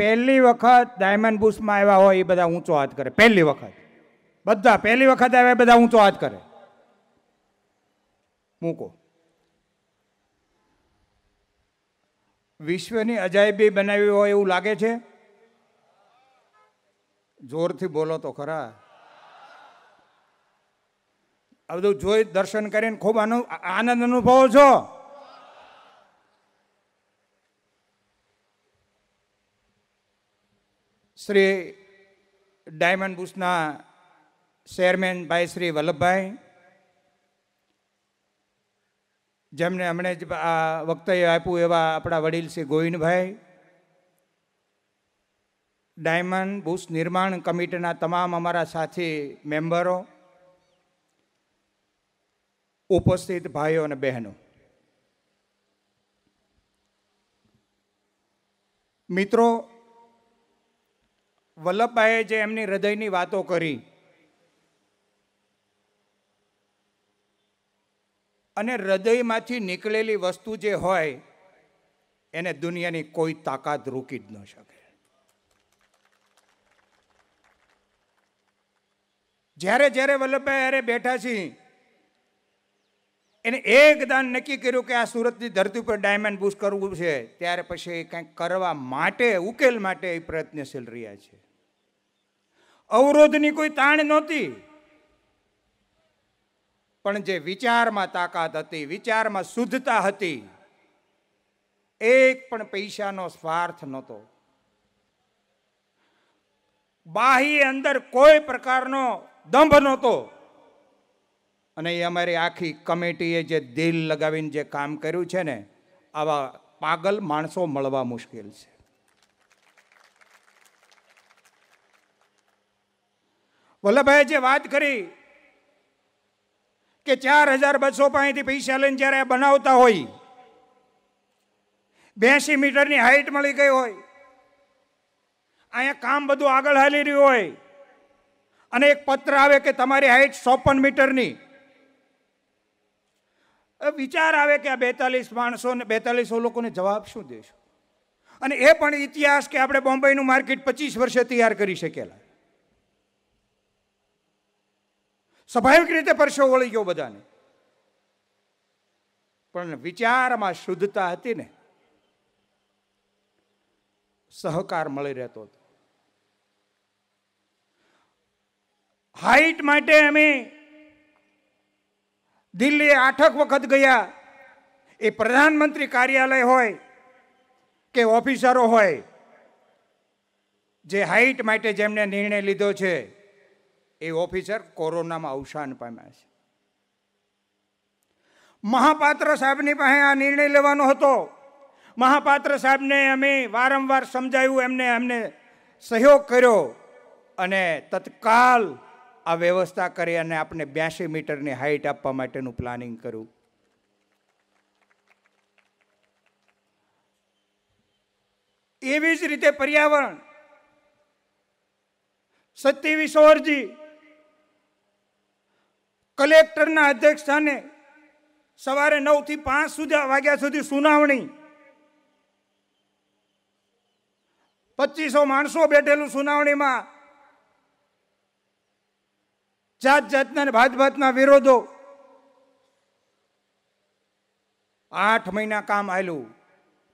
પહેલી વખત ડાયમંડ બુશમાં આવ્યા હોય એ બધા ઊંચો હાથ કરે પહેલી વખત બધા પહેલી વખત આવ્યા બધા ઊંચો હાથ કરે મૂકો વિશ્વની અજાયબી બનાવી હોય એવું લાગે છે જોરથી બોલો તો ખરા આ બધું જોઈ દર્શન કરીને ખૂબ આનંદ અનુભવો છો શ્રી ડાયમંડ બુસના ચેરમેન ભાઈ શ્રી વલ્લભભાઈ જેમને હમણે જ આ વક્તવ્ય આપ્યું એવા આપણા વડીલ શ્રી ગોવિંદભાઈ ડાયમંડ બુશ નિર્માણ કમિટીના તમામ અમારા સાથી મેમ્બરો ઉપસ્થિત ભાઈઓ અને બહેનો મિત્રો વલ્લભભાઈએ જે એમની હૃદયની વાતો કરી અને હૃદયમાંથી નીકળેલી વસ્તુ જે હોય એને દુનિયાની કોઈ તાકાત રોકી જ ન શકે જ્યારે જ્યારે વલ્લભભાઈ અરે બેઠા છીએ એને એકદમ નક્કી કર્યું કે આ સુરતની ધરતી પર ડાયમંડ બુશ કરવું છે ત્યારે પછી એ કંઈક કરવા માટે ઉકેલ માટે એ પ્રયત્નશીલ રહ્યા છે અવરોધની કોઈ તાણ નહોતી પણ જે વિચારમાં તાકાત હતી વિચારમાં શુદ્ધતા હતી એક પણ પૈસાનો સ્વાર્થ નહોતો બાહ્ય અંદર કોઈ પ્રકારનો દંભ નહોતો અને એ અમારી આખી કમિટીએ જે દિલ લગાવીને જે કામ કર્યું છે ને આવા પાગલ માણસો મળવા મુશ્કેલ છે વલ્લભભાઈ જે વાત કરી કે ચાર હજાર બસો પાસેથી પૈસા લઈને જ્યારે બનાવતા હોય બેસી મીટરની હાઈટ મળી ગઈ હોય અહીંયા કામ બધું આગળ હાલી રહ્યું હોય અને એક પત્ર આવે કે તમારી હાઈટ ચોપન મીટરની વિચાર આવે કે આ બેતાલીસ માણસો ને બેતાલીસો લોકોને જવાબ શું દેશો અને એ પણ ઇતિહાસ કે આપણે બોમ્બેનું માર્કેટ પચીસ વર્ષે તૈયાર કરી શકેલા સ્વાભાવિક રીતે પરસેવો વળી ગયો બધાને પણ વિચારમાં શુદ્ધતા હતી ને સહકાર મળી રહેતો હતો હાઈટ માટે અમે દિલ્હી આઠક વખત ગયા એ પ્રધાનમંત્રી કાર્યાલય હોય કે ઓફિસરો હોય જે હાઈટ માટે જેમને નિર્ણય લીધો છે એ ઓફિસર કોરોનામાં અવસાન પામ્યા છે મહાપાત્ર સાહેબની પાસે આ નિર્ણય લેવાનો હતો મહાપાત્ર સાહેબને અમે વારંવાર સમજાયું એમને એમને સહયોગ કર્યો અને તત્કાલ આ વ્યવસ્થા કરી અને આપણે બ્યાસી મીટરની હાઇટ આપવા માટેનું પ્લાનિંગ કર્યું એવી જ રીતે પર્યાવરણ સત્યવી સોરજી કલેક્ટરના અધ્યક્ષ સ્થાને સવારે નવથી પાંચ સુધી વાગ્યા સુધી સુનાવણી પચીસો માણસો બેઠેલું સુનાવણીમાં જાત જાતના ને ભાત ભાતના વિરોધો આઠ મહિના કામ આવેલું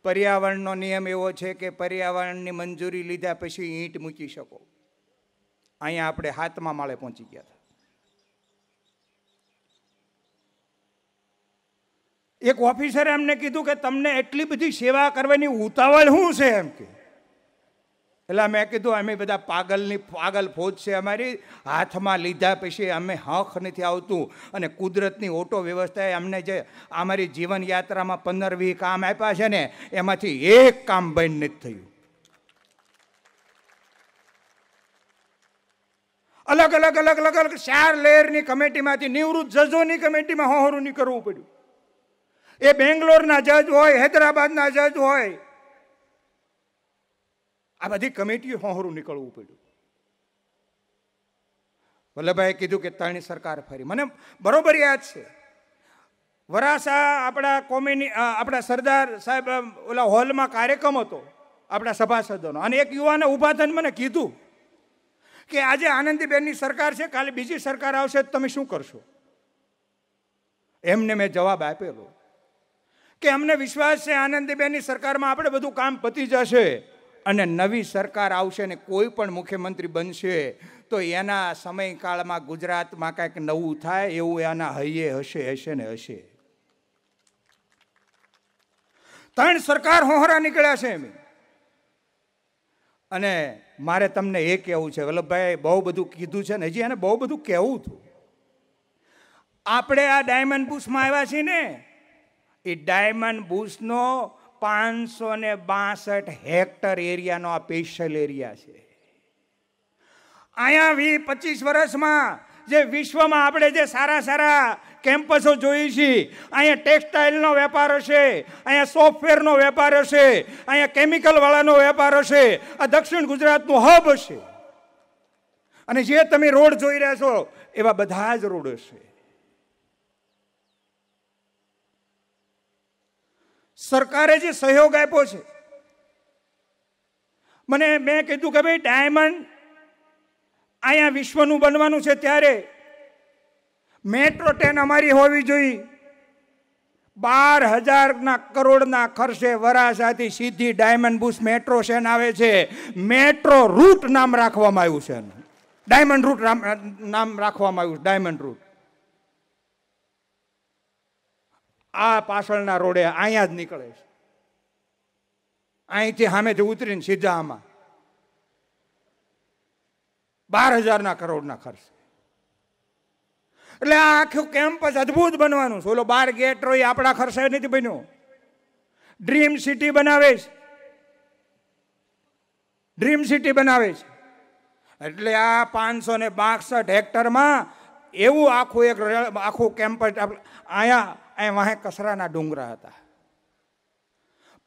પર્યાવરણનો નિયમ એવો છે કે પર્યાવરણની મંજૂરી લીધા પછી ઈંટ મૂકી શકો અહીંયા આપણે હાથમાં માળે પહોંચી ગયા હતા એક ઓફિસરે એમને કીધું કે તમને એટલી બધી સેવા કરવાની ઉતાવળ શું છે એમ કે એટલે મેં કીધું અમે બધા પાગલની પાગલ ફોજ છે અમારી હાથમાં લીધા પછી અમે હક નથી આવતું અને કુદરતની ઓટો વ્યવસ્થાએ અમને જે અમારી જીવન યાત્રામાં પંદર વી કામ આપ્યા છે ને એમાંથી એક કામ બંધ નથી થયું અલગ અલગ અલગ અલગ અલગ ચાર લેયરની કમિટીમાંથી નિવૃત્ત જજોની કમિટીમાં હોહરું નીકળવું પડ્યું એ બેંગ્લોરના જજ હોય હૈદરાબાદના જજ હોય આ બધી કમિટી હોહરું નીકળવું પડ્યું વલ્લભભાઈએ કીધું કે ત્રણની સરકાર ફરી મને બરોબર યાદ છે વરાસા આપણા કોમ્યુની આપણા સરદાર સાહેબ ઓલા હોલમાં કાર્યક્રમ હતો આપણા સભાસદોનો અને એક યુવાને ઊભા થઈને મને કીધું કે આજે આનંદીબેનની સરકાર છે કાલે બીજી સરકાર આવશે તમે શું કરશો એમને મેં જવાબ આપેલો કે અમને વિશ્વાસ છે આનંદીબેનની સરકારમાં આપણે બધું કામ પતી જશે અને નવી સરકાર આવશે ને કોઈ પણ મુખ્યમંત્રી બનશે તો એના સમયકાળમાં ગુજરાતમાં કાંઈક નવું થાય એવું એના હૈયે હશે હશે ને હશે ત્રણ સરકાર હોહરા નીકળ્યા છે એમ અને મારે તમને એ કહેવું છે વલ્લભભાઈ બહુ બધું કીધું છે ને હજી એને બહુ બધું કહેવું હતું આપણે આ ડાયમંડ બુશમાં આવ્યા છીએ ને એ ડાયમંડ બુશનો પાંચસો ને બાસઠ હેક્ટર એરિયાનો આ સ્પેશિયલ એરિયા છે અહીંયા વી પચીસ વર્ષમાં જે વિશ્વમાં આપણે જે સારા સારા કેમ્પસો જોઈએ છીએ અહીંયા ટેક્સટાઇલનો વેપાર હશે અહીંયા સોફ્ટવેરનો વેપાર હશે અહીંયા કેમિકલવાળાનો વેપાર હશે આ દક્ષિણ ગુજરાતનું હબ હશે અને જે તમે રોડ જોઈ રહ્યા છો એવા બધા જ રોડ હશે સરકારે જે સહયોગ આપ્યો છે મને મેં કીધું કે ભાઈ ડાયમંડ અહીંયા વિશ્વનું બનવાનું છે ત્યારે મેટ્રો ટ્રેન અમારી હોવી જોઈએ બાર હજારના કરોડના ખર્ચે વરાસાથી સીધી ડાયમંડ બુશ મેટ્રો સેન આવે છે મેટ્રો રૂટ નામ રાખવામાં આવ્યું છે ડાયમંડ રૂટ નામ રાખવામાં આવ્યું ડાયમંડ રૂટ આ પાછળના રોડે અહીંયા જ નીકળે છે અહીંથી સામેથી ઉતરીને સીધા આમાં બાર હજારના કરોડના ખર્ચ એટલે આ આખું કેમ્પસ અદ્ભુત બનવાનું છે ઓલો બાર ગેટ રોય આપણા ખર્ચે નથી બન્યો ડ્રીમ સિટી બનાવે છે ડ્રીમ સિટી બનાવે છે એટલે આ પાંચસો ને બાસઠ હેક્ટરમાં એવું આખું એક આખું કેમ્પસ અહીંયા અહીં વાહે કસરાના ડુંગરા હતા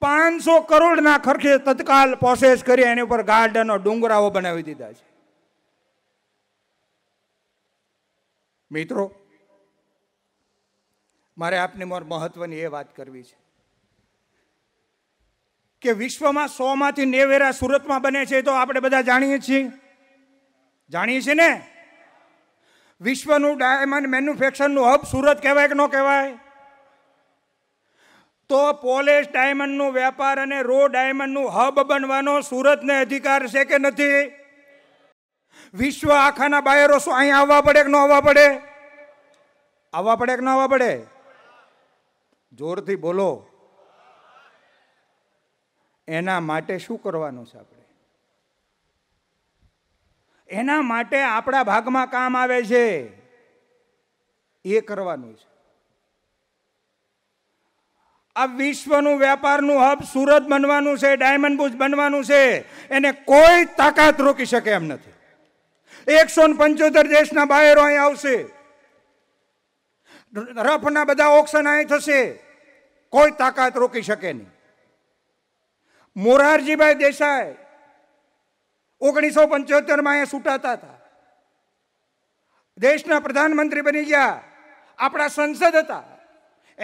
પાંચસો કરોડના ખર્ચે તત્કાલ પ્રોસેસ કરી એની ઉપર ગાર્ડનો ડુંગરાઓ બનાવી દીધા છે મિત્રો મારે આપની મોર મહત્વની એ વાત કરવી છે કે વિશ્વમાં સોમાંથી નેવેરા સુરતમાં બને છે તો આપણે બધા જાણીએ છીએ જાણીએ છીએ ને વિશ્વનું ડાયમંડ મેન્યુફેક્ચરનું હબ સુરત કહેવાય કે ન કહેવાય તો પોલેશ ડાયમંડનો વેપાર અને રો ડાયમંડનું હબ બનવાનો સુરતને અધિકાર છે કે નથી વિશ્વ આખાના બાયરો શું અહીં આવવા પડે કે ન આવવા પડે આવવા પડે કે ન આવવા પડે જોરથી બોલો એના માટે શું કરવાનું છે આપણે એના માટે આપણા ભાગમાં કામ આવે છે એ કરવાનું છે આ વિશ્વનું વેપારનું હબ સુરત બનવાનું છે ડાયમંડ બુજ બનવાનું છે એને કોઈ તાકાત રોકી શકે એમ નથી એકસો પંચોતેર દેશના બાયરો અહીં આવશે રફના બધા ઓક્શન અહીં થશે કોઈ તાકાત રોકી શકે નહીં મોરારજીભાઈ દેસાઈ ઓગણીસો પંચોતેરમાં એ છૂટાતા હતા દેશના પ્રધાનમંત્રી બની ગયા આપણા સંસદ હતા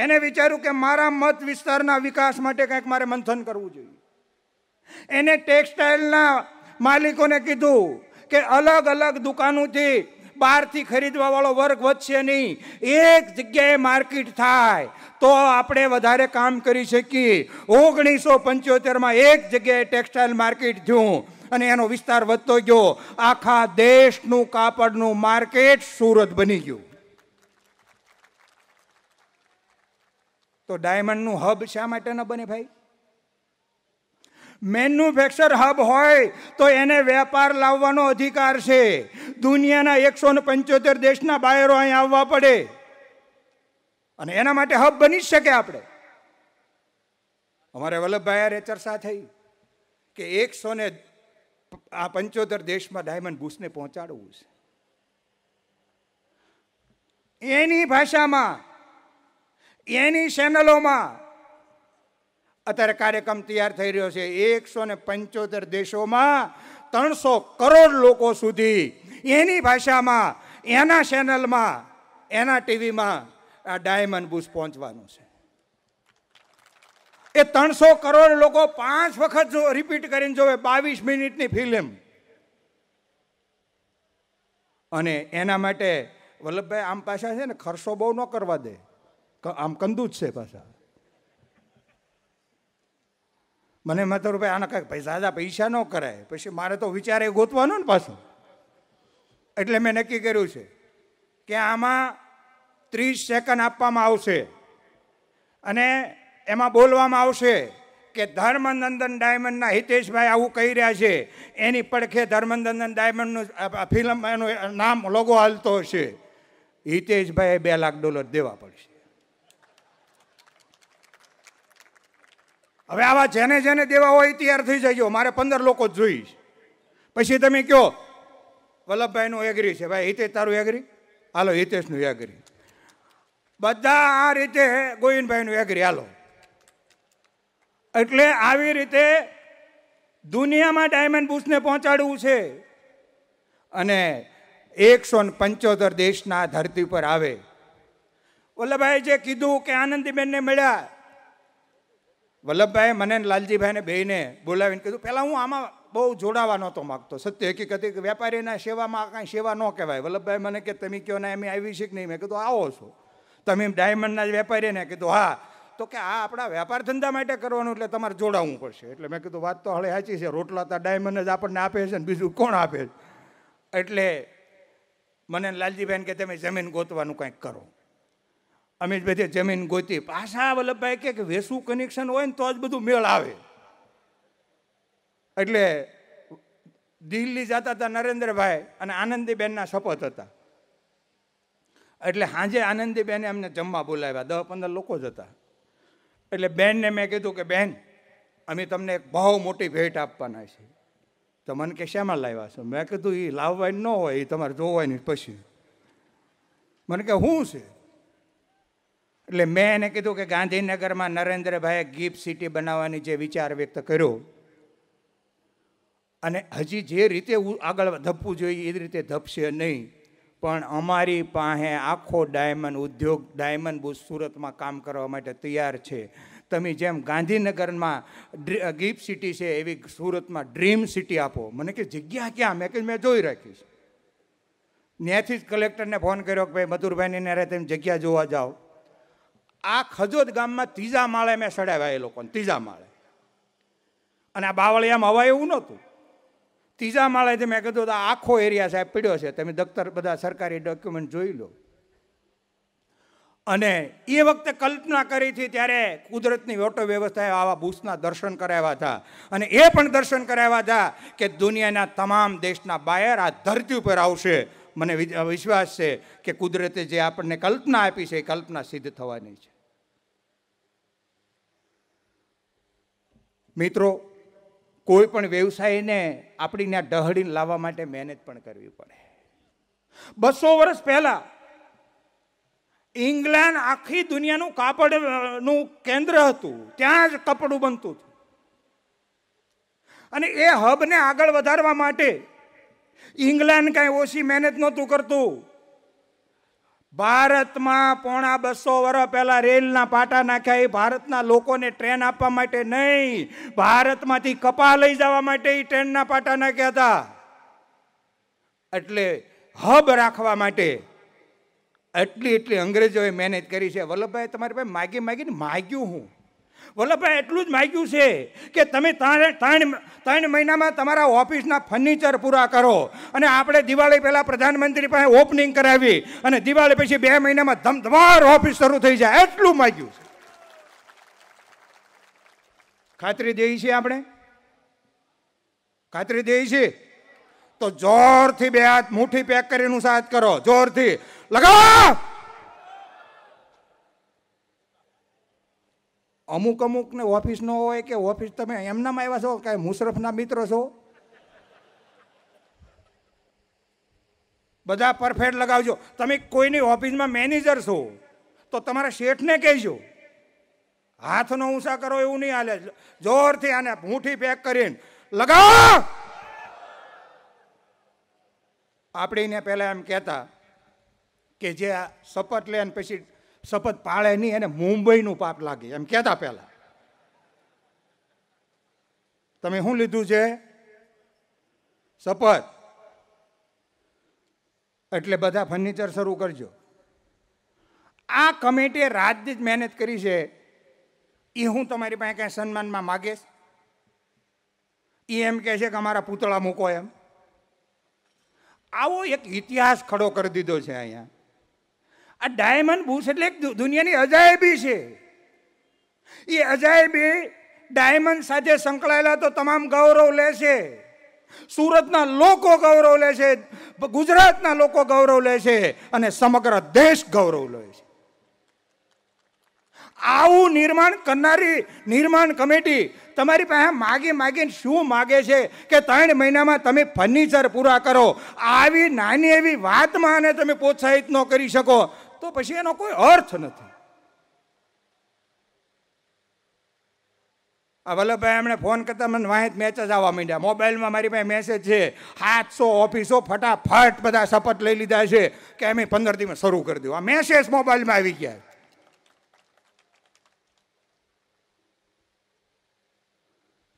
એને વિચાર્યું કે મારા મત વિસ્તારના વિકાસ માટે કંઈક મારે મંથન કરવું જોઈએ એને ટેક્સટાઇલના માલિકોને કીધું કે અલગ અલગ દુકાનોથી બહારથી ખરીદવાવાળો વર્ગ વધશે નહીં એક જગ્યાએ માર્કેટ થાય તો આપણે વધારે કામ કરી શકીએ ઓગણીસો પંચોતેરમાં એક જગ્યાએ ટેક્સટાઇલ માર્કેટ થયું અને એનો વિસ્તાર વધતો ગયો આખા દેશનું કાપડનું માર્કેટ સુરત બની ગયું તો ડાયમંડનું હબ શા માટે ન બને ભાઈ મેન્યુફેક્ચર હબ હોય તો એને વેપાર લાવવાનો અધિકાર છે દુનિયાના એકસો ને પંચોતેર દેશના બાયરો અહીં આવવા પડે અને એના માટે હબ બની જ શકે આપણે અમારે વલ્લભભાઈ ચર્ચા થઈ કે એકસો ને આ પંચોતેર દેશમાં ડાયમંડ બુશને પહોંચાડવું છે એની ભાષામાં એની ચેનલોમાં અત્યારે કાર્યક્રમ તૈયાર થઈ રહ્યો છે એકસો ને પંચોતેર દેશોમાં ત્રણસો કરોડ લોકો સુધી એની ભાષામાં એના ચેનલમાં એના ટીવીમાં આ ડાયમંડ બુશ પહોંચવાનું છે એ ત્રણસો કરોડ લોકો પાંચ વખત રિપીટ કરીને જોવે બાવીસ મિનિટની ફિલ્મ અને એના માટે વલ્લભભાઈ આમ પાછા છે ને ખર્ચો બહુ ન કરવા દે આમ કંદુ જ છે પાછા મને મેં રૂપે રૂપિયા આના કાંઈક પૈસા પૈસા ન કરાય પછી મારે તો વિચારે ગોતવાનો ને પાછો એટલે મેં નક્કી કર્યું છે કે આમાં ત્રીસ સેકન્ડ આપવામાં આવશે અને એમાં બોલવામાં આવશે કે ધર્મનંદન ડાયમંડના હિતેશભાઈ આવું કહી રહ્યા છે એની પડખે ધર્મનંદન ડાયમંડનું ફિલ્મ એનું નામ લોગો હાલતો હશે હિતેશભાઈએ બે લાખ ડોલર દેવા પડશે હવે આવા જેને જેને દેવા હોય તૈયાર થઈ જજો મારે પંદર લોકો જ જોઈશ પછી તમે કહો વલ્લભભાઈનું એગ્રી છે ભાઈ હિતેશ તારું એગ્રી હાલો હિતેશનું એગ્રી બધા આ રીતે ગોવિંદભાઈનું એગ્રી હાલો એટલે આવી રીતે દુનિયામાં ડાયમંડ બુશને પહોંચાડવું છે અને એકસો ને પંચોતેર દેશના ધરતી પર આવે વલ્લભભાઈ જે કીધું કે આનંદીબેનને મળ્યા વલ્લભભાઈ મને લાલજીભાઈને બેને બોલાવીને કીધું પહેલાં હું આમાં બહુ જોડાવા નહોતો માગતો સત્ય હકીકત કે વેપારીના સેવામાં કાંઈ સેવા ન કહેવાય વલ્લભભાઈ મને કે તમે કહો ને એમ આવી છે કે નહીં મેં કીધું આવો છો તમે ડાયમંડના જ વેપારીને કીધું હા તો કે આ આપણા વેપાર ધંધા માટે કરવાનું એટલે તમારે જોડાવવું પડશે એટલે મેં કીધું વાત તો હળે સાચી છે રોટલા તો ડાયમંડ જ આપણને આપે છે ને બીજું કોણ આપે છે એટલે મને લાલજીબેન કે તમે જમીન ગોતવાનું કંઈક કરો અમે જ બધે જમીન ગોતી પાછા વલ્લભભાઈ કે વેસુ કનેક્શન હોય ને તો જ બધું મેળ આવે એટલે દિલ્હી જતા હતા નરેન્દ્રભાઈ અને આનંદીબેનના શપથ હતા એટલે સાંજે આનંદીબેને અમને જમવા બોલાવ્યા દસ પંદર લોકો જ હતા એટલે બેનને મેં કીધું કે બેન અમે તમને એક બહુ મોટી ભેટ આપવાના છે તો મને કે શેમાં લાવ્યા છો મેં કીધું એ લાવવાની ન હોય એ તમારે જોવાની પછી મને કે શું છે એટલે મેં એને કીધું કે ગાંધીનગરમાં નરેન્દ્રભાઈએ ગિફ્ટ સિટી બનાવવાની જે વિચાર વ્યક્ત કર્યો અને હજી જે રીતે આગળ ધપવું જોઈએ એ રીતે ધપશે નહીં પણ અમારી પાસે આખો ડાયમંડ ઉદ્યોગ ડાયમંડ બુ સુરતમાં કામ કરવા માટે તૈયાર છે તમે જેમ ગાંધીનગરમાં ગીફ સિટી છે એવી સુરતમાં ડ્રીમ સિટી આપો મને કે જગ્યા ક્યાં મેં કે મેં જોઈ રાખીશ ત્યાંથી જ કલેક્ટરને ફોન કર્યો કે ભાઈ મધુરભાઈની ને તમે જગ્યા જોવા જાઓ આ ખજોદ ગામમાં ત્રીજા માળે મેં સડાવ્યા એ લોકોને ત્રીજા માળે અને આ બાવળિયામાં હવા એવું નહોતું ત્રીજા માળેથી મેં કીધું આખો એરિયા સાહેબ પીડ્યો છે તમે દફતર બધા સરકારી ડોક્યુમેન્ટ જોઈ લો અને એ વખતે કલ્પના કરી હતી ત્યારે કુદરતની ઓટો વ્યવસ્થાએ આવા બુસના દર્શન કરાવ્યા હતા અને એ પણ દર્શન કરાવ્યા હતા કે દુનિયાના તમામ દેશના બાયર આ ધરતી ઉપર આવશે મને વિશ્વાસ છે કે કુદરતે જે આપણને કલ્પના આપી છે એ કલ્પના સિદ્ધ થવાની છે મિત્રો કોઈ પણ વ્યવસાયને આપણી ત્યાં ડહડીને લાવવા માટે મહેનત પણ કરવી પડે બસો વર્ષ પહેલાં ઇંગ્લેન્ડ આખી દુનિયાનું કાપડનું કેન્દ્ર હતું ત્યાં જ કપડું બનતું હતું અને એ હબને આગળ વધારવા માટે ઇંગ્લેન્ડ કાંઈ ઓછી મહેનત નહોતું કરતું ભારતમાં પોણા બસો વર્ષ પહેલાં રેલના પાટા નાખ્યા એ ભારતના લોકોને ટ્રેન આપવા માટે નહીં ભારતમાંથી કપા લઈ જવા માટે એ ટ્રેનના પાટા નાખ્યા હતા એટલે હબ રાખવા માટે એટલી એટલી અંગ્રેજોએ મહેનત કરી છે વલ્લભભાઈ તમારી પાસે માગી માગીને માગ્યું હું વલ્લભભાઈ એટલું જ માગ્યું છે કે તમે ત્રણ ત્રણ મહિનામાં તમારા ઓફિસના ફર્નિચર પૂરા કરો અને આપણે દિવાળી પહેલાં પ્રધાનમંત્રી પાસે ઓપનિંગ કરાવી અને દિવાળી પછી બે મહિનામાં ધમધમાર ઓફિસ શરૂ થઈ જાય એટલું માગ્યું છે ખાતરી દઈ છીએ આપણે ખાતરી દઈ છીએ તો જોરથી બે હાથ મુઠ્ઠી પેક કરીને સાથ કરો જોરથી લગાવ અમુક અમુકને ઓફિસ ન હોય કે ઓફિસ તમે એમનામાં આવ્યા છો કાંઈ મુશરફના મિત્રો છો બધા પરફેક્ટ લગાવજો તમે કોઈની ઓફિસમાં મેનેજર છો તો તમારા શેઠને કહેજો હાથનો ઊંચા કરો એવું નહીં હાલે જોરથી આને મુઠ્ઠી પેક કરીને લગાવો આપણે એને પહેલાં એમ કહેતા કે જે આ શપથ લે અને પછી શપથ પાળે નહીં એને મુંબઈનું પાપ લાગે એમ કહેતા પહેલાં તમે શું લીધું છે શપથ એટલે બધા ફર્નિચર શરૂ કરજો આ કમિટીએ રાતની જ મહેનત કરી છે એ હું તમારી પાસે ક્યાંય સન્માનમાં માગીશ એ એમ કહે છે કે અમારા પૂતળા મૂકો એમ આવો એક ઇતિહાસ ખડો કરી દીધો છે અહીંયા આ ડાયમંડ બુશ એટલે દુનિયાની અજાયબી છે એ અજાયબી ડાયમંડ સાથે સંકળાયેલા તો તમામ ગૌરવ લે છે સુરતના લોકો ગૌરવ લે છે ગુજરાતના લોકો ગૌરવ લે છે અને સમગ્ર દેશ ગૌરવ લે છે આવું નિર્માણ કરનારી નિર્માણ કમિટી તમારી પાસે માગી માગીને શું માગે છે કે ત્રણ મહિનામાં તમે ફર્નિચર પૂરા કરો આવી નાની એવી વાતમાં આને તમે પ્રોત્સાહિત ન કરી શકો તો પછી એનો કોઈ અર્થ નથી આ વલ્લભભાઈ એમણે ફોન કરતા મને વાંચ મેસેજ આવવા માંડ્યા મોબાઈલમાં મારી પાસે મેસેજ છે સાતસો ઓફિસો ફટાફટ બધા શપથ લઈ લીધા છે કે અમે પંદર દિવસ શરૂ કરી દઉં આ મેસેજ મોબાઈલમાં આવી ગયા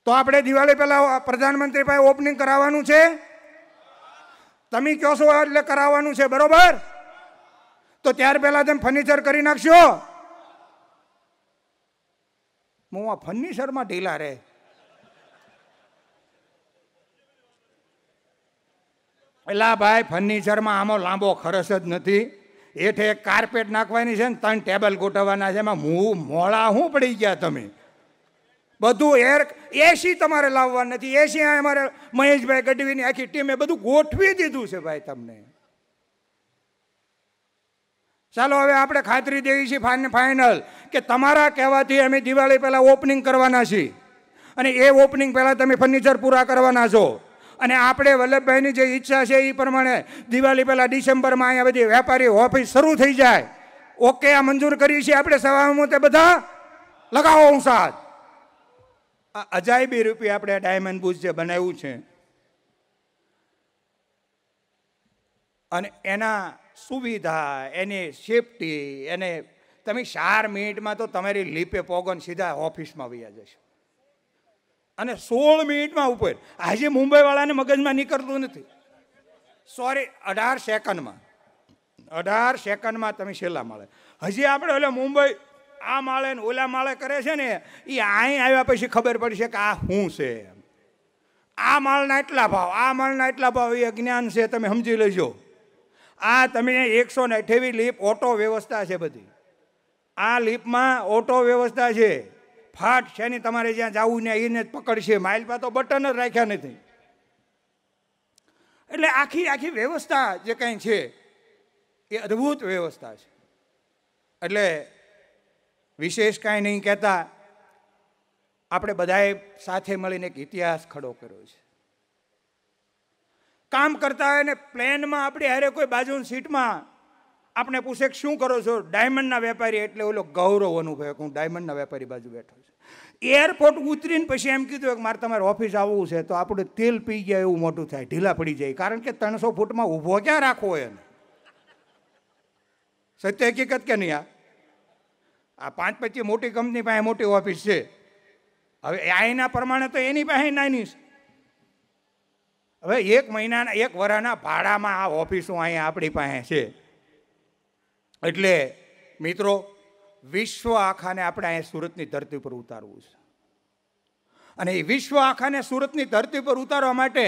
તો આપણે દિવાળી પહેલાં પ્રધાનમંત્રી ભાઈ ઓપનિંગ કરાવવાનું છે તમે કહો છો એટલે કરાવવાનું છે બરોબર તો ત્યાર પહેલા તમે ફર્નિચર કરી નાખશો હું આ ફર્નિચરમાં ઢીલા રહે એલા ભાઈ ફર્નિચરમાં આમો લાંબો ખર્ચ જ નથી એઠે કાર્પેટ નાખવાની છે ને ત્રણ ટેબલ ગોઠવવાના છે એમાં હું મોળા હું પડી ગયા તમે બધું એર એસી તમારે લાવવા નથી એસી અમારે મહેશભાઈ ગઢવીની આખી ટીમે બધું ગોઠવી દીધું છે ભાઈ તમને ચાલો હવે આપણે ખાતરી દેવી છીએ ફાઇન ફાઇનલ કે તમારા કહેવાથી અમે દિવાળી પહેલાં ઓપનિંગ કરવાના છીએ અને એ ઓપનિંગ પહેલાં તમે ફર્નિચર પૂરા કરવાના છો અને આપણે વલ્લભભાઈની જે ઈચ્છા છે એ પ્રમાણે દિવાળી પહેલાં ડિસેમ્બરમાં અહીંયા બધી વેપારી ઓફિસ શરૂ થઈ જાય ઓકે આ મંજૂર કરીએ છીએ આપણે સવારમાં તે બધા લગાવો હું સાથ આ અજાયબી રૂપી આપણે ડાયમંડ બુશ જે બનાવ્યું છે અને એના સુવિધા એની સેફટી એને તમે ચાર મિનિટમાં તો તમારી લીપે પોગન સીધા ઓફિસમાં વૈયા જશો અને સોળ મિનિટમાં ઉપર આજે મુંબઈવાળાને મગજમાં નીકળતું નથી સોરી અઢાર સેકન્ડમાં અઢાર સેકન્ડમાં તમે છેલ્લા માળે હજી આપણે એટલે મુંબઈ આ માળે ને ઓલા માળે કરે છે ને એ અહીં આવ્યા પછી ખબર પડશે કે આ શું છે આ માળના એટલા ભાવ આ માળના એટલા ભાવ એ જ્ઞાન છે તમે સમજી લેજો આ તમે એકસો ને અઠ્યાવીસ લીપ ઓટો વ્યવસ્થા છે બધી આ લીપમાં ઓટો વ્યવસ્થા છે ફાટ છે ને તમારે જ્યાં જવું ને એને જ પકડશે માઇલમાં તો બટન જ રાખ્યા નથી એટલે આખી આખી વ્યવસ્થા જે કંઈ છે એ અદ્ભુત વ્યવસ્થા છે એટલે વિશેષ કાંઈ નહીં કહેતા આપણે બધાએ સાથે મળીને એક ઇતિહાસ ખડો કર્યો છે કામ કરતા હોય ને પ્લેનમાં આપણી હારે કોઈ બાજુની સીટમાં આપણે પૂછે શું કરો છો ડાયમંડના વેપારી એટલે ઓલો ગૌરવ અનુભવે હું ડાયમંડના વેપારી બાજુ બેઠો છું એરપોર્ટ ઉતરીને પછી એમ કીધું કે મારે તમારે ઓફિસ આવવું છે તો આપણે તેલ પી ગયા એવું મોટું થાય ઢીલા પડી જાય કારણ કે ત્રણસો ફૂટમાં ઊભો ક્યાં રાખવો એને સત્ય હકીકત કે નહીં આ આ પાંચ પચીસ મોટી કંપની પાસે મોટી ઓફિસ છે હવે આઈના પ્રમાણે તો એની પાસે નાની છે હવે એક મહિનાના એક વરાના ભાડામાં આ ઓફિસો અહીંયા આપણી પાસે છે એટલે મિત્રો વિશ્વ આખાને આપણે અહીંયા સુરતની ધરતી પર ઉતારવું છે અને એ વિશ્વ આખાને સુરતની ધરતી પર ઉતારવા માટે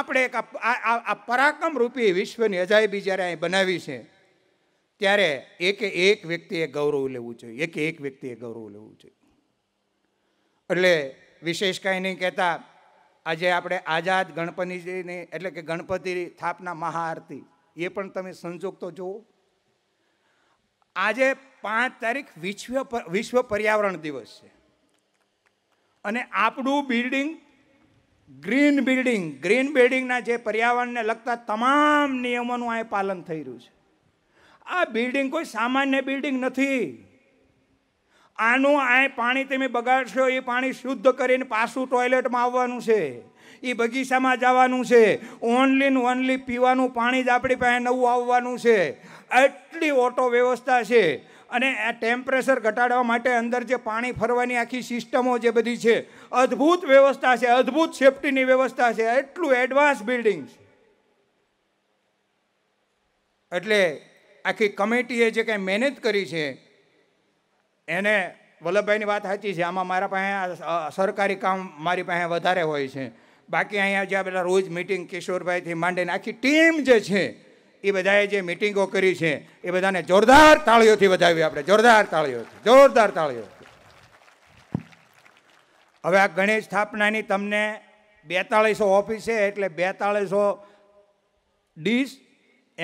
આપણે એક આ પરાક્રમ રૂપી વિશ્વની અજાયબી જ્યારે અહીં બનાવી છે ત્યારે એકે એક વ્યક્તિએ ગૌરવ લેવું જોઈએ એકે એક વ્યક્તિએ ગૌરવ લેવું જોઈએ એટલે વિશેષ કાંઈ નહીં કહેતા આજે આપણે આઝાદ ગણપતિજીની એટલે કે ગણપતિ સ્થાપના મહાઆરતી એ પણ તમે સંજોગ તો જુઓ આજે પાંચ તારીખ વિશ્વ વિશ્વ પર્યાવરણ દિવસ છે અને આપણું બિલ્ડિંગ ગ્રીન બિલ્ડિંગ ગ્રીન બિલ્ડિંગના જે પર્યાવરણને લગતા તમામ નિયમોનું અહીં પાલન થઈ રહ્યું છે આ બિલ્ડિંગ કોઈ સામાન્ય બિલ્ડિંગ નથી આનું આ પાણી તમે બગાડશો એ પાણી શુદ્ધ કરીને પાછું ટોયલેટમાં આવવાનું છે એ બગીચામાં જવાનું છે ઓનલી ને ઓનલી પીવાનું પાણી જ આપણી પાસે નવું આવવાનું છે એટલી ઓટો વ્યવસ્થા છે અને આ ટેમ્પરેચર ઘટાડવા માટે અંદર જે પાણી ફરવાની આખી સિસ્ટમો જે બધી છે અદ્ભુત વ્યવસ્થા છે અદ્ભુત સેફટીની વ્યવસ્થા છે એટલું એડવાન્સ બિલ્ડિંગ છે એટલે આખી કમિટીએ જે કંઈ મહેનત કરી છે એને વલ્લભભાઈની વાત સાચી છે આમાં મારા પાસે સરકારી કામ મારી પાસે વધારે હોય છે બાકી અહીંયા જ્યાં પેલા રોજ મિટિંગ કિશોરભાઈથી માંડીને આખી ટીમ જે છે એ બધાએ જે મિટિંગો કરી છે એ બધાને જોરદાર તાળીઓથી વધાવી આપણે જોરદાર તાળીઓ જોરદાર તાળીઓ હવે આ ગણેશ સ્થાપનાની તમને બેતાળીસો ઓફિસ છે એટલે બેતાળીસો ડીશ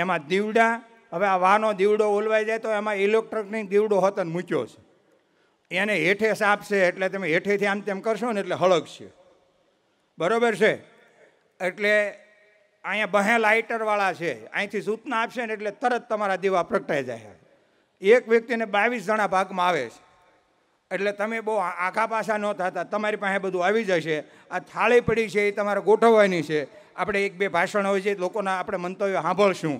એમાં દીવડા હવે આ વાનો દીવડો ઓલવાઈ જાય તો એમાં ઇલેક્ટ્રોનિક દીવડો હોતન મૂક્યો છે એને હેઠે સાપશે એટલે તમે હેઠેથી આમ તેમ કરશો ને એટલે હળગશે બરોબર છે એટલે અહીંયા બહે લાઇટરવાળા છે અહીંથી સૂચના આપશે ને એટલે તરત તમારા દીવા પ્રગટાઈ જાય એક વ્યક્તિને બાવીસ જણા ભાગમાં આવે છે એટલે તમે બહુ આખા પાસા ન થતા તમારી પાસે બધું આવી જશે આ થાળી પડી છે એ તમારે ગોઠવવાની છે આપણે એક બે ભાષણ હોય છે લોકોના આપણે મંતવ્યો સાંભળશું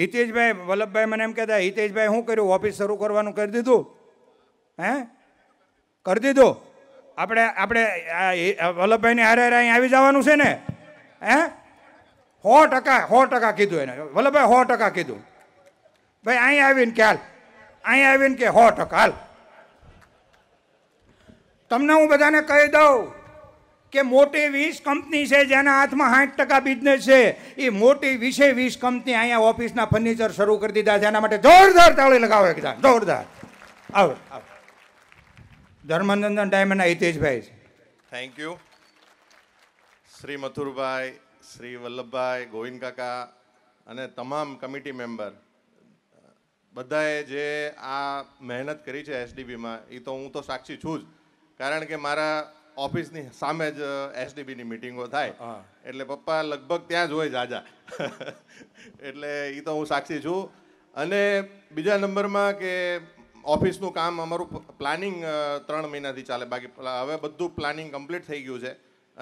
હિતેશભાઈ વલ્લભભાઈ મને એમ કહેતા હિતેશભાઈ શું કર્યું ઓફિસ શરૂ કરવાનું કરી દીધું હે કરી દીધું આપણે આપણે વલ્લભભાઈને હારે હારે અહીં આવી જવાનું છે ને હે સો ટકા સો ટકા કીધું એને વલ્લભભાઈ સો ટકા કીધું ભાઈ અહીં આવીને કે હાલ અહીં આવીને કે સો ટકા હાલ તમને હું બધાને કહી દઉં કે મોટી વીસ કંપની છે જેના હાથમાં સાઠ ટકા બિઝનેસ છે એ મોટી વીસે વીસ કંપની અહીંયા ઓફિસના ફર્નિચર શરૂ કરી દીધા છે એના માટે જોરદાર તાળી લગાવો એકદમ જોરદાર આવો આવો ધર્મનંદન ડાયમંડ હિતેશભાઈ છે થેન્ક યુ શ્રી મથુરભાઈ શ્રી વલ્લભભાઈ ગોવિંદ કાકા અને તમામ કમિટી મેમ્બર બધાએ જે આ મહેનત કરી છે એસડીબીમાં એ તો હું તો સાક્ષી છું જ કારણ કે મારા ઓફિસની સામે જ એસડીબીની મિટિંગો થાય એટલે પપ્પા લગભગ ત્યાં જ હોય જાજા એટલે એ તો હું સાક્ષી છું અને બીજા નંબરમાં કે ઓફિસનું કામ અમારું પ્લાનિંગ ત્રણ મહિનાથી ચાલે બાકી હવે બધું પ્લાનિંગ કમ્પ્લીટ થઈ ગયું છે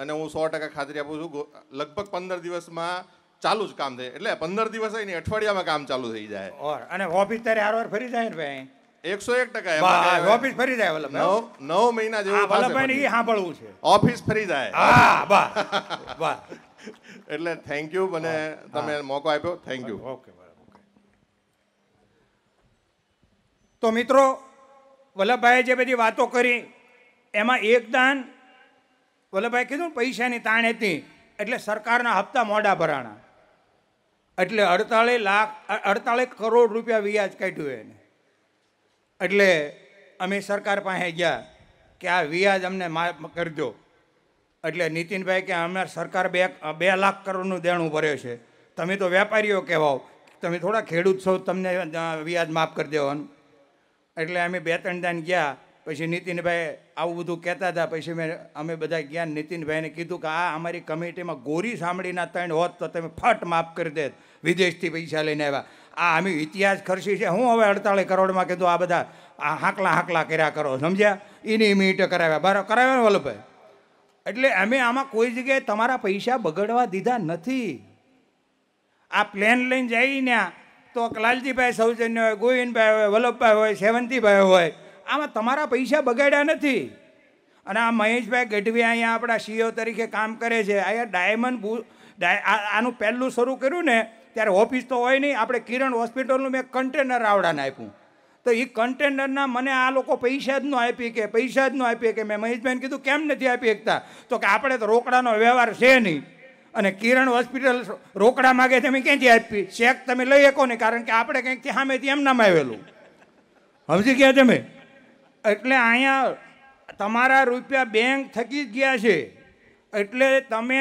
અને હું સો ટકા ખાતરી આપું છું લગભગ પંદર દિવસમાં ચાલુ જ કામ થાય એટલે પંદર દિવસ નહીં અઠવાડિયામાં કામ ચાલુ થઈ જાય અને ઓફિસ ત્યારે હાર ફરી જાય ને ભાઈ એકસો એક ટકા ઓફિસ ફરી જાય નવ નવ મહિના જેવું વલ્લભભાઈ એ સાંભળવું છે ઓફિસ ફરી જાય હા બા વાહ એટલે થેન્ક યુ મને તમે મોકો આપ્યો થેન્ક યુ ઓકે તો મિત્રો વલ્લભભાઈએ જે બધી વાતો કરી એમાં એક દાન વલ્લભભાઈ કીધું પૈસાની તાણ હતી એટલે સરકારના હપ્તા મોડા ભરાણા એટલે અડતાળીસ લાખ અડતાળીસ કરોડ રૂપિયા વ્યાજ કાઢ્યું એને એટલે અમે સરકાર પાસે ગયા કે આ વ્યાજ અમને માફ કરજો એટલે નીતિનભાઈ કે અમારે સરકાર બે બે લાખ કરોડનું દેણું ભરે છે તમે તો વેપારીઓ કહેવાઓ તમે થોડા ખેડૂત છો તમને વ્યાજ માફ કરી દેવાનું એટલે અમે બે ત્રણ દાન ગયા પછી નીતિનભાઈ આવું બધું કહેતા હતા પછી મેં અમે બધા ગયા નીતિનભાઈને કીધું કે આ અમારી કમિટીમાં ગોરી સાંભળીના ત્રણ હોત તો તમે ફટ માફ કરી દેત વિદેશથી પૈસા લઈને આવ્યા આ અમે ઇતિહાસ ખર્ચી છે હું હવે અડતાળીસ કરોડમાં કીધું આ બધા આ હાંકલા હાંકલા કર્યા કરો સમજ્યા એની મિનિટો કરાવ્યા બરાબર કરાવ્યા ને વલ્લભભાઈ એટલે અમે આમાં કોઈ જગ્યાએ તમારા પૈસા બગડવા દીધા નથી આ પ્લેન લઈને જઈને તો લાલજીભાઈ સૌજન્ય હોય ગોવિંદભાઈ હોય વલ્લભભાઈ હોય સેવંતીભાઈ હોય આમાં તમારા પૈસા બગાડ્યા નથી અને આ મહેશભાઈ ગઢવી અહીંયા આપણા સીઓ તરીકે કામ કરે છે અહીંયા ડાયમંડ આનું પહેલું શરૂ કર્યું ને ત્યારે ઓફિસ તો હોય નહીં આપણે કિરણ હોસ્પિટલનું મેં કન્ટેનર આવડાને આપ્યું તો એ કન્ટેનરના મને આ લોકો પૈસા જ ન આપી કે પૈસા જ ન આપી કે મેં મહેશભાઈને કીધું કેમ નથી આપી શકતા તો કે આપણે તો રોકડાનો વ્યવહાર છે નહીં અને કિરણ હોસ્પિટલ રોકડા માગે તમે ક્યાંથી આપી ચેક તમે લઈ શકો ને કારણ કે આપણે કંઈક સામેથી એમ નામ આવેલું સમજી ગયા તમે એટલે અહીંયા તમારા રૂપિયા બેંક થકી જ ગયા છે એટલે તમે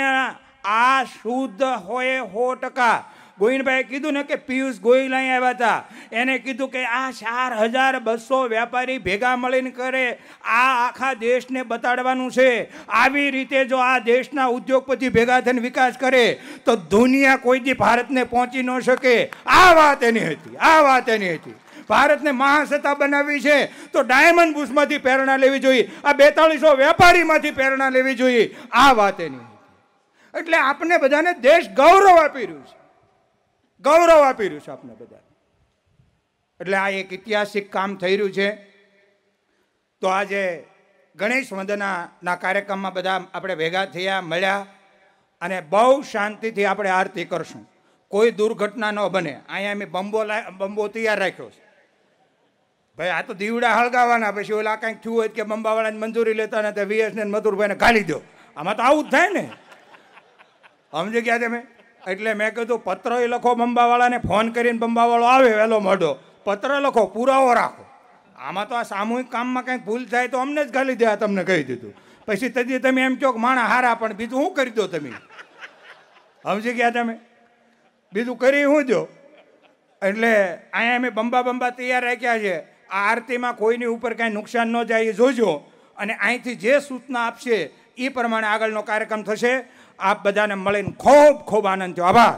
આ શુદ્ધ હોય સો ટકા ગોવિંદભાઈએ કીધું ને કે પિયુષ ગોયલ અહીં આવ્યા હતા એને કીધું કે આ ચાર હજાર બસો વેપારી ભેગા મળીને કરે આ આખા દેશને બતાડવાનું છે આવી રીતે જો આ દેશના ઉદ્યોગપતિ ભેગા થઈને વિકાસ કરે તો દુનિયા કોઈથી ભારતને પહોંચી ન શકે આ વાત એની હતી આ વાત એની હતી ભારતને મહાસત્તા બનાવવી છે તો ડાયમંડ બુશમાંથી પ્રેરણા લેવી જોઈએ આ બેતાળીસો વેપારીમાંથી પ્રેરણા લેવી જોઈએ આ વાત એની એટલે આપણે બધાને દેશ ગૌરવ આપી રહ્યું છે ગૌરવ આપી રહ્યું છે આપને બધા એટલે આ એક ઐતિહાસિક કામ થઈ રહ્યું છે તો આજે ગણેશ વંદનાના કાર્યક્રમમાં બધા આપણે ભેગા થયા મળ્યા અને બહુ શાંતિથી આપણે આરતી કરશું કોઈ દુર્ઘટના ન બને અહીંયા અમે બંબો બંબો તૈયાર રાખ્યો છે ભાઈ આ તો દીવડા હળગાવાના પછી ઓલા કાંઈક થયું હોય કે બંબાવાળાની મંજૂરી લેતા ને તે વીએસને મધુરભાઈને ગાલી દો આમાં તો આવું જ થાય ને સમજી ગયા તમે એટલે મેં કીધું પત્ર લખો બંબાવાળાને ફોન કરીને બંબાવાળો આવે વહેલો મોઢો પત્ર લખો પુરાવો રાખો આમાં તો આ સામૂહિક કામમાં કંઈક ભૂલ થાય તો અમને જ ગાલી દેવા તમને કહી દીધું પછી તદી તમે એમ કહો કે માણા હારા પણ બીજું શું કરી દો તમે સમજી ગયા તમે બીજું કરી શું દો એટલે અહીંયા અમે બંબા બંબા તૈયાર રાખ્યા છે આ આરતીમાં કોઈની ઉપર કાંઈ નુકસાન ન જાય એ જોજો અને અહીંથી જે સૂચના આપશે એ પ્રમાણે આગળનો કાર્યક્રમ થશે આપ બધાને મળીને ખૂબ ખૂબ આનંદ થયો આભાર